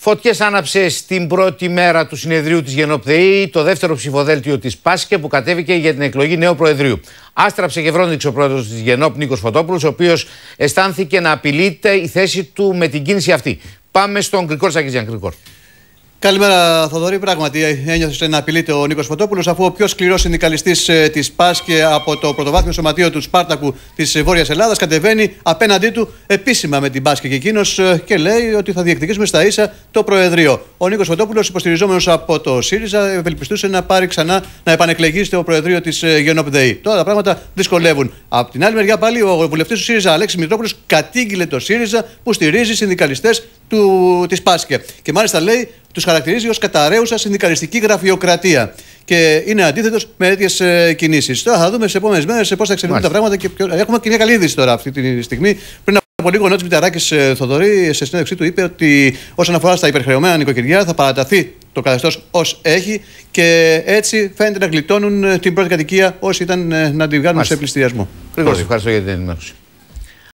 Φωτιές άναψε στην πρώτη μέρα του συνεδρίου της Γενοπτεή το δεύτερο ψηφοδέλτιο της ΠΑΣΚΕ που κατέβηκε για την εκλογή νέου Προεδρίου. Άστραψε και βρόντιξε ο πρόεδρος της Γενόπ, Νίκος Φωτόπουλος, ο οποίος αισθάνθηκε να απειλείται η θέση του με την κίνηση αυτή. Πάμε στον Κρικόρ Σακιζιάν. Κρικόρ. Καλημέρα, Θοδωρή. Πράγματι, ένιωσε να απειλείται ο Νίκος Φωτόπουλος, αφού ο πιο σκληρός συνδικαλιστής ε, της ΠΑΣΚΕ από το πρωτοβάθμιο σωματείο του Σπάρτακου της ε, Βόρειας Ελλάδας κατεβαίνει απέναντί του επίσημα με την ΠΑΣΚΕ και εκείνος ε, και λέει ότι θα διεκδικήσουμε στα ίσα το Προεδρείο. Ο Νίκος Φωτόπουλος, υποστηριζόμενος από το ΣΥΡΙΖΑ, ευελπιστούσε να πάρει ξανά να επανεκλεγεί στο Προεδρείο της ΓΕΝΟΠΔΕΗ. Τώρα τα πράγματα δυσκολεύουν. Απ' την άλλη μεριά πάλι ο βουλευτής του ΣΥΡΙΖΑ, Αλέξης Μητρόπουλος, κατήγγειλε το ΣΥΡΙΖΑ που στηρίζει συνδικαλιστές της ΠΑΣΚΕ. Και μάλιστα λέει τους χαρακτηρίζει ως καταραίουσα συνδικαλιστική γραφειοκρατία. Και είναι αντίθετος με τέτοιες κινήσεις. Τώρα θα δούμε σε επόμενες μέρες πώς θα εξελιχθούν τα πράγματα. Και Έχουμε και μια καλή είδηση τώρα αυτή τη στιγμή. Πριν από λίγο, ο Νότζης Μηταράκης ε, Θοδωρή σε συνέντευξή του είπε ότι όσον αφορά στα υπερχρεωμένα νοικοκυριά θα παραταθεί το καθεστώς ως έχει και έτσι φαίνεται να γλιτώνουν ε, την πρώτη κατοικία όσοι ήταν ε, να τη βγάλουν Μάλιστα. σε πληστηριασμό. Ευχαριστώ για την ενημέρωση.